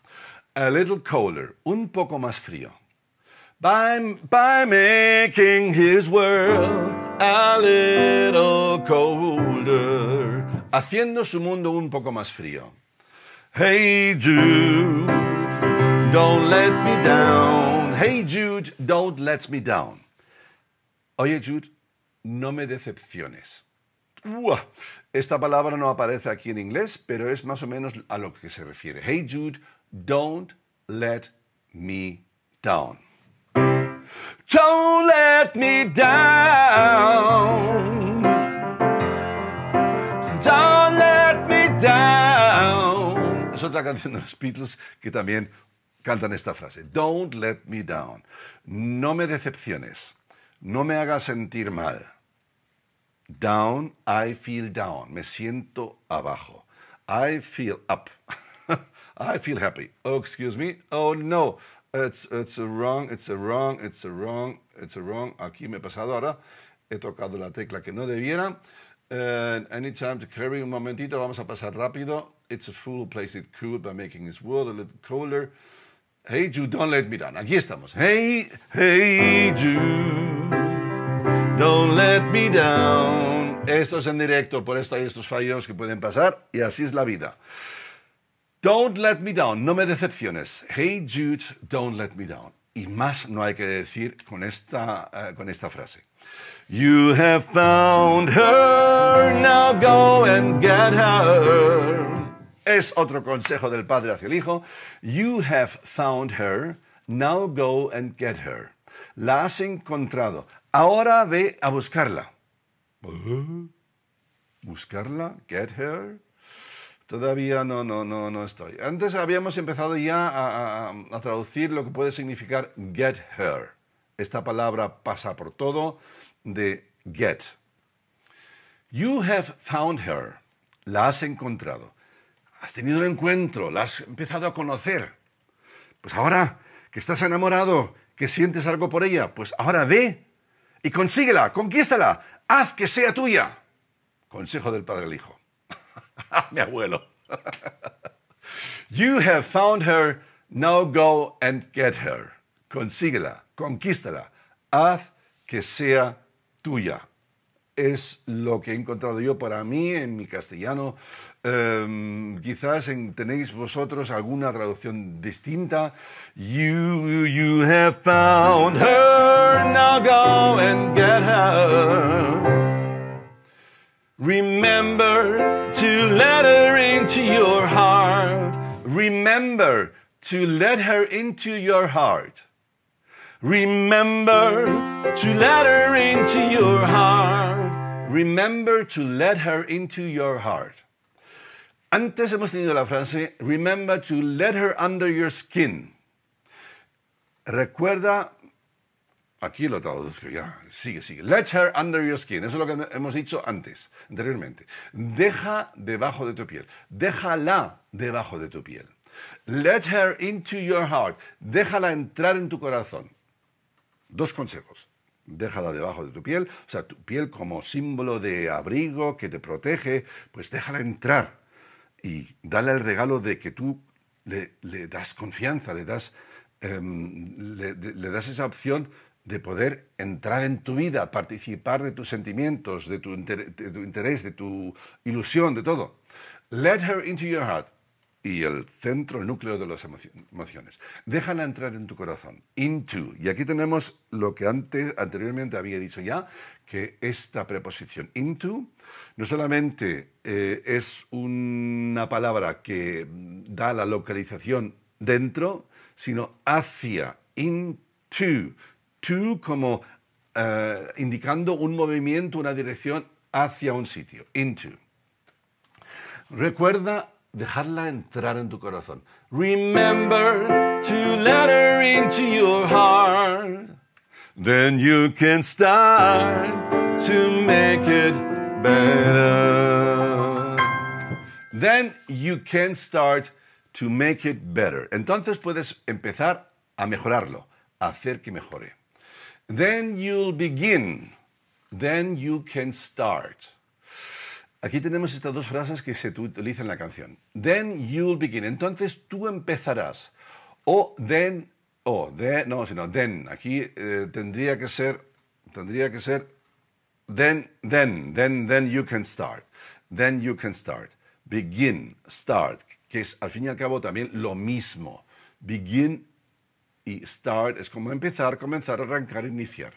A little colder, un poco más frío by, making his world a little colder. Haciendo su mundo un poco más frío. Hey Jude, don't let me down. Hey Jude, don't let me down. Oye Jude, no me decepciones. Esta palabra no aparece aquí en inglés, pero es más o menos a lo que se refiere. Hey Jude, don't let me down. Don't let me down. Don't let me down. Es otra canción de los Beatles que también cantan esta frase. Don't let me down. No me decepciones. No me hagas sentir mal. Down, I feel down. Me siento abajo. I feel up. I feel happy. Oh, excuse me. Oh, no. It's, it's a wrong, it's a wrong, it's a wrong, it's a wrong. Aquí me he pasado ahora. He tocado la tecla que no debiera. anytime to carry, un momentito, vamos a pasar rápido. It's a fool plays it cool by making his world a little colder. Hey Jude, don't let me down. Aquí estamos. Hey, hey Jude, don't let me down. Esto es en directo, por esto hay estos fallos que pueden pasar y así es la vida. Don't Let Me Down, no me decepciones. Hey Jude, don't let me down. Y más no hay que decir con esta, eh, con esta frase. You have found her, now go and get her. Es otro consejo del padre hacia el hijo. You have found her, now go and get her. La has encontrado, ahora ve a buscarla. ¿Eh? buscarla, get her. Todavía no, no, no, no estoy. Antes habíamos empezado ya a, traducir lo que puede significar get her. Esta palabra pasa por todo de get. You have found her. La has encontrado. Has tenido el encuentro, la has empezado a conocer. Pues ahora que estás enamorado, que sientes algo por ella, pues ahora ve y consíguela, conquístala, haz que sea tuya. Consejo del Padre al Hijo. mi abuelo. you have found her, now go and get her. Consíguela, conquístala, haz que sea tuya. Es lo que he encontrado yo para mí en mi castellano. Em, quizás tenéis vosotros alguna traducción distinta. You, you have found her, now go and get her. Remember to let her into your heart. Remember to let her into your heart. Remember to let her into your heart. Remember to let her into your heart. Antes hemos tenido la frase remember to let her under your skin. Recuerda Aquí lo traduzco ya. Sigue, sigue. Let her under your skin. Eso es lo que hemos dicho antes, anteriormente. Deja debajo de tu piel. Déjala debajo de tu piel. Let her into your heart. Déjala entrar en tu corazón. Dos consejos. Déjala debajo de tu piel, o sea, tu piel como símbolo de abrigo que te protege, pues déjala entrar y dale el regalo de que tú le, das confianza, le das, em, le das esa opción de poder entrar en tu vida, participar de tus sentimientos, de tu, interés, de tu ilusión, de todo. Let her into your heart. Y el centro, el núcleo de las emociones. Déjala entrar en tu corazón. Into. Y aquí tenemos lo que antes, anteriormente había dicho ya, que esta preposición into no solamente eh, es una palabra que da la localización dentro, sino hacia, into to como eh, indicando un movimiento, una dirección hacia un sitio, into. Recuerda dejarla entrar en tu corazón. Remember to let her into your heart. Then you can start to make it better. Then you can start to make it better. Entonces puedes empezar a mejorarlo, hacer que mejore. Then you'll begin. Then you can start. Aquí tenemos estas dos frases que se utilizan en la canción. Then you'll begin. Entonces tú empezarás. O then, o then, no, sino then. Aquí eh, tendría que ser, tendría que ser then, then, then, then you can start. Then you can start. Begin, start, que es al fin y al cabo también lo mismo. Begin y start es como empezar, comenzar, arrancar, iniciar.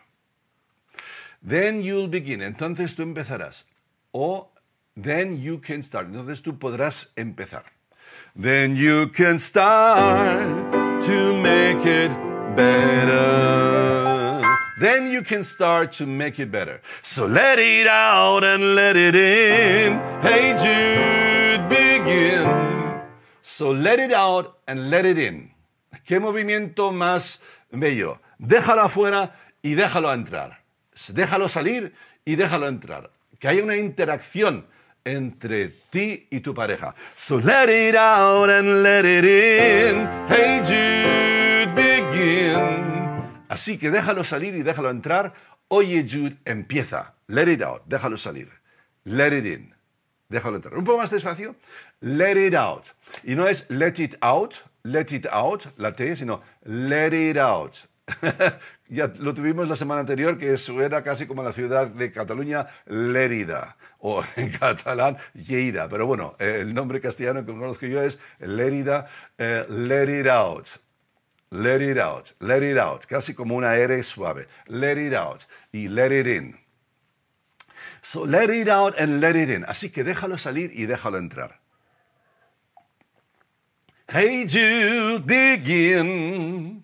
Then you'll begin. Entonces tú empezarás. O then you can start. Entonces tú podrás empezar. Then you can start to make it better. Then you can start to make it better. So let it out and let it in. Hey Jude, begin. So let it out and let it in. Qué movimiento más bello. Déjalo afuera y déjalo entrar. Déjalo salir y déjalo entrar. Que haya una interacción entre ti y tu pareja. So let it out and let it in. Hey Jude, begin. Así que déjalo salir y déjalo entrar. Oye Jude, empieza. Let it out, déjalo salir. Let it in, déjalo entrar. Un poco más despacio. Let it out. Y no es let it out, let it out, la T, sino let it out. ya lo tuvimos la semana anterior, que era casi como la ciudad de Cataluña, Lérida, o en catalán, Lleida. Pero bueno, el nombre castellano que conozco yo es Lérida, eh, let it out. Let it out, let it out, casi como una R suave. Let it out y let it in. So let it out and let it in. Así que déjalo salir y déjalo entrar. Hey you begin.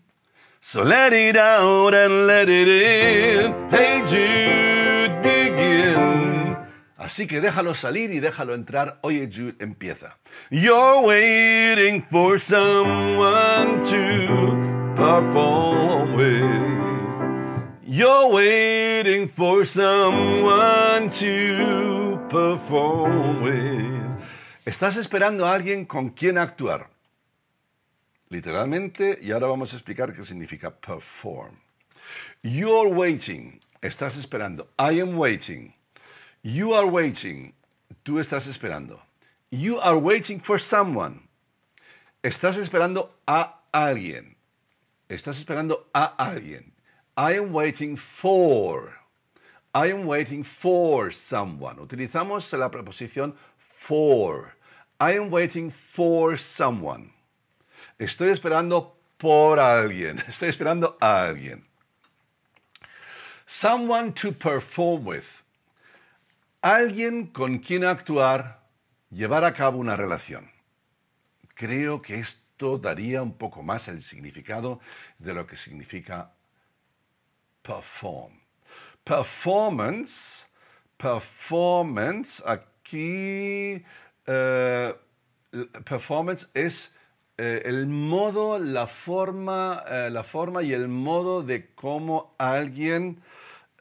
So let it out and let it in. Hey Jude, begin. Así que déjalo salir y déjalo entrar. Oye Jude, empieza. You're waiting for someone to perform with. You're waiting for someone to perform with. Estás esperando a alguien con quien actuar literalmente, y ahora vamos a explicar qué significa perform. You are waiting, estás esperando. I am waiting. You are waiting, tú estás esperando. You are waiting for someone. Estás esperando a alguien. Estás esperando a alguien. I am waiting for. I am waiting for someone. Utilizamos la preposición for. I am waiting for someone. Estoy esperando por alguien. Estoy esperando a alguien. Someone to perform with. Alguien con quien actuar, llevar a cabo una relación. Creo que esto daría un poco más el significado de lo que significa perform. Performance, performance, aquí, eh, performance es eh, el modo, la forma, eh, la forma y el modo de cómo alguien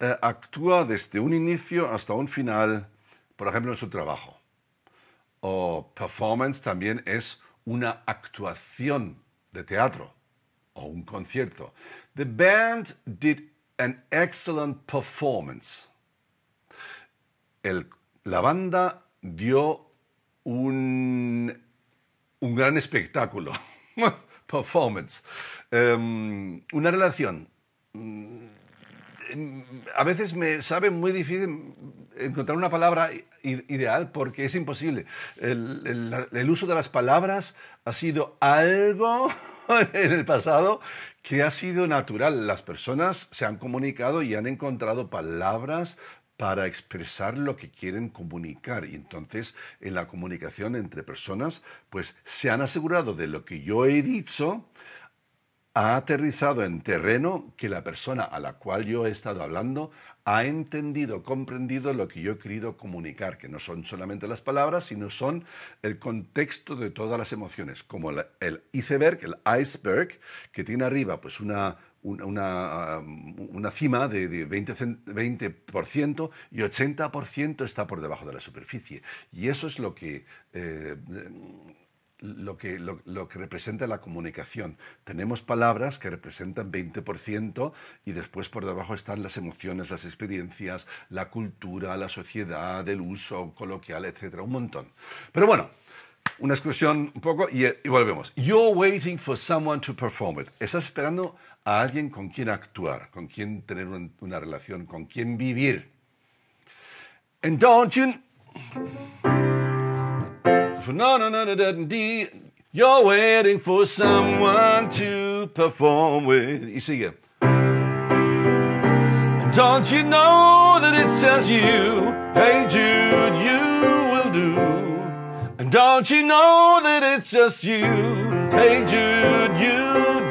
eh, actúa desde un inicio hasta un final, por ejemplo, en su trabajo. O performance también es una actuación de teatro o un concierto. The band did an excellent performance. la banda dio un un gran espectáculo, performance, em, una relación. Mm, a veces me sabe muy difícil encontrar una palabra ideal porque es imposible. el, uso de las palabras ha sido algo en el pasado que ha sido natural. Las personas se han comunicado y han encontrado palabras para expresar lo que quieren comunicar. Y entonces en la comunicación entre personas, pues se han asegurado de lo que yo he dicho, ha aterrizado en terreno que la persona a la cual yo he estado hablando ha entendido, comprendido lo que yo he querido comunicar, que no son solamente las palabras, sino son el contexto de todas las emociones, como el iceberg, el iceberg, que tiene arriba pues una una, cima de, 20%, y 80% está por debajo de la superficie. Y eso es lo que... Eh, lo que, lo, que, representa la comunicación. Tenemos palabras que representan 20% y después por debajo están las emociones, las experiencias, la cultura, la sociedad, el uso coloquial, etcétera, Un montón. Pero bueno, una excursión un poco y eh, volvemos. You're waiting for someone to perform it. Estás esperando a alguien con quien actuar, con quien tener una relación, con quien vivir. Entonces, no, no, no, You're waiting for someone to perform with. Y sigue. And don't you know that it's just you, hey Jude, you will do. And don't you know that it's just you, hey Jude, you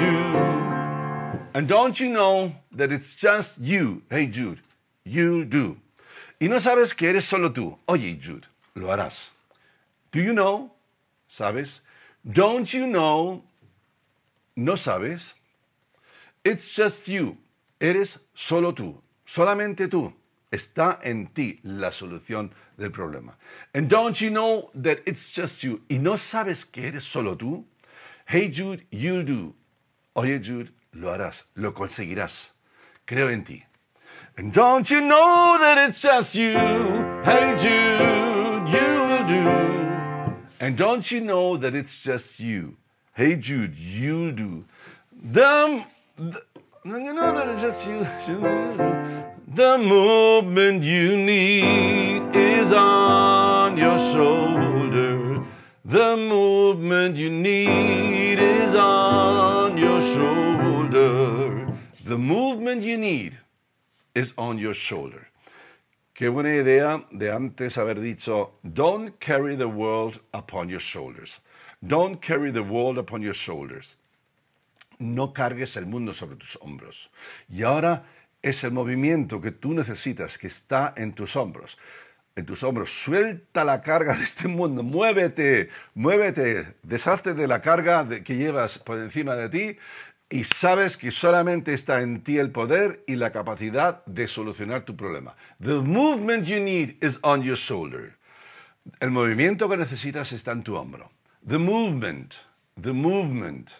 And don't you know that it's just you. Hey Jude, you do. Y no sabes que eres solo tú. Oye Jude, lo harás. Do you know? ¿Sabes? Don't you know? No sabes. It's just you. Eres solo tú. Solamente tú. Está en ti la solución del problema. And don't you know that it's just you? Y no sabes que eres solo tú. Hey Jude, you do. Oye Jude, Lo harás, lo conseguirás. Creo en ti. And don't you know that it's just you, hey Jude, you will do. And don't you know that it's just you, hey Jude, you will do. Them, the, you know that it's just you, The movement you need is on your shoulder. The movement you need is on your shoulder. The movement you need is on your shoulder. Qué buena idea de antes haber dicho, don't carry the world upon your shoulders. Don't carry the world upon your shoulders. No cargues el mundo sobre tus hombros. Y ahora es el movimiento que tú necesitas, que está en tus hombros. En tus hombros, suelta la carga de este mundo, muévete, muévete, deshazte de la carga que llevas por encima de ti y sabes que solamente está en ti el poder y la capacidad de solucionar tu problema. The movement you need is on your shoulder. El movimiento que necesitas está en tu hombro. The movement, the movement,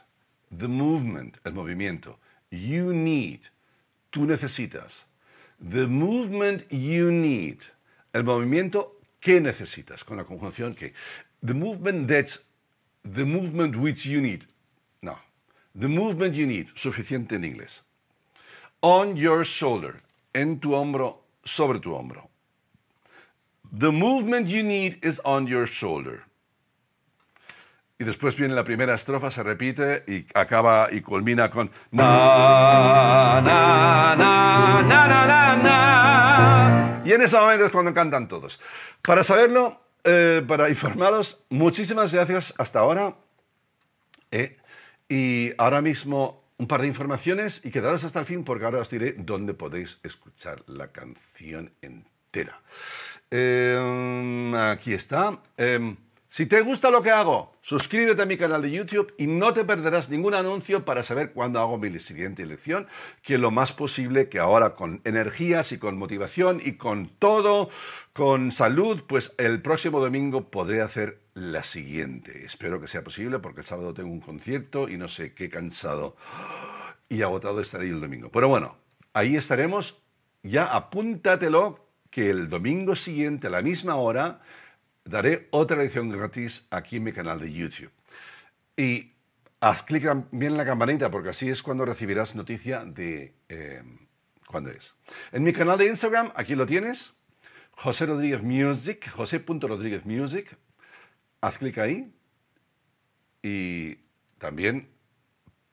the movement, el movimiento. You need, tú necesitas. The movement you need, el movimiento que necesitas, con la conjunción que. The movement that's, the movement which you need, The movement you need, suficiente en inglés. On your shoulder, en tu hombro, sobre tu hombro. The movement you need is on your shoulder. Y después viene la primera estrofa, se repite y acaba y culmina con na, na, na, na, na, Y en ese momento es cuando cantan todos. Para saberlo, eh, para informaros, muchísimas gracias hasta ahora. Eh, y ahora mismo un par de informaciones y quedaros hasta el fin porque ahora os diré dónde podéis escuchar la canción entera. Em, aquí está. Em, si te gusta lo que hago, suscríbete a mi canal de YouTube y no te perderás ningún anuncio para saber cuándo hago mi siguiente lección, que lo más posible que ahora con energías y con motivación y con todo, con salud, pues el próximo domingo podré hacer la siguiente. Espero que sea posible porque el sábado tengo un concierto y no sé qué cansado y agotado estaré el domingo. Pero bueno, ahí estaremos. Ya apúntatelo que el domingo siguiente a la misma hora daré otra edición gratis aquí en mi canal de YouTube. Y haz clic también en la campanita porque así es cuando recibirás noticia de eh, cuándo es. En mi canal de Instagram, aquí lo tienes, José Rodríguez Music, José.Rodríguez Music. Haz clic ahí y también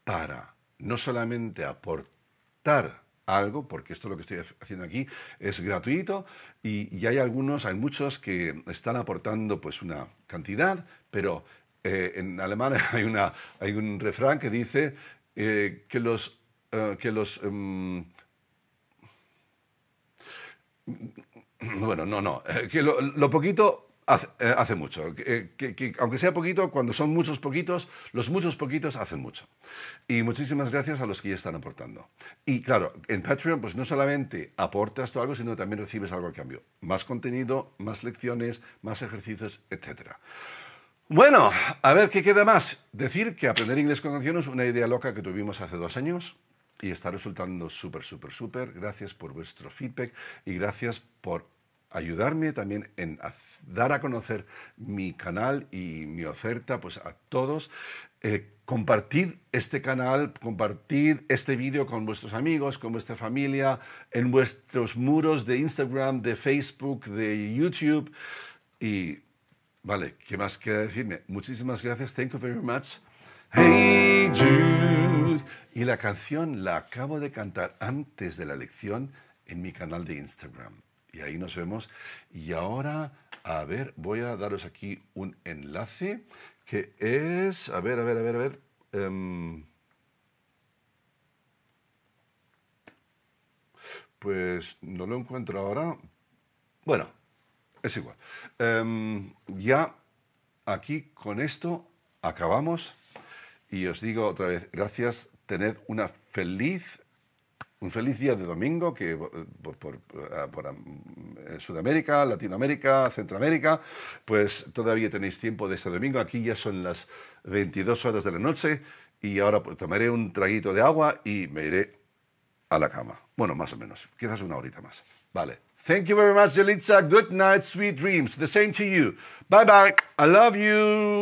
para no solamente aportar algo, porque esto lo que estoy haciendo aquí es gratuito y, hay algunos, hay muchos que están aportando pues una cantidad, pero eh, en alemán hay, una, hay un refrán que dice eh, que los... Eh, que los em, bueno, no, no, que lo poquito eh, hace, mucho. Eh, aunque sea poquito, cuando son muchos poquitos, los muchos poquitos hacen mucho. Y muchísimas gracias a los que ya están aportando. Y claro, en Patreon, pues no solamente aportas tú algo, sino también recibes algo a cambio. Más contenido, más lecciones, más ejercicios, etc. Bueno, a ver qué queda más. Decir que aprender inglés con canciones es una idea loca que tuvimos hace dos años y está resultando súper, súper, súper. Gracias por vuestro feedback y gracias por ayudarme también en hacer dar a conocer mi canal y mi oferta pues, a todos. Eh, compartid este canal, compartid este vídeo con vuestros amigos, con vuestra familia, en vuestros muros de Instagram, de Facebook, de YouTube. Y, vale, ¿qué más queda decirme? Muchísimas gracias. Thank you very much. Hey Jude. Y la canción la acabo de cantar antes de la lección en mi canal de Instagram. Y ahí nos vemos. Y ahora, a ver, voy a daros aquí un enlace que es, a ver, a ver, a ver, a ver. Em, pues no lo encuentro ahora. Bueno, es igual. Em, ya aquí con esto acabamos y os digo otra vez, gracias, tened una feliz un feliz día de domingo que eh, por, por, eh, eh, Sudamérica, Latinoamérica, Centroamérica, pues todavía tenéis tiempo de este domingo. Aquí ya son las 22 horas de la noche y ahora pues, tomaré un traguito de agua y me iré a la cama. Bueno, más o menos, quizás una horita más. Vale. Thank you very much, Good night, sweet dreams. The same to you. Bye bye. I love you.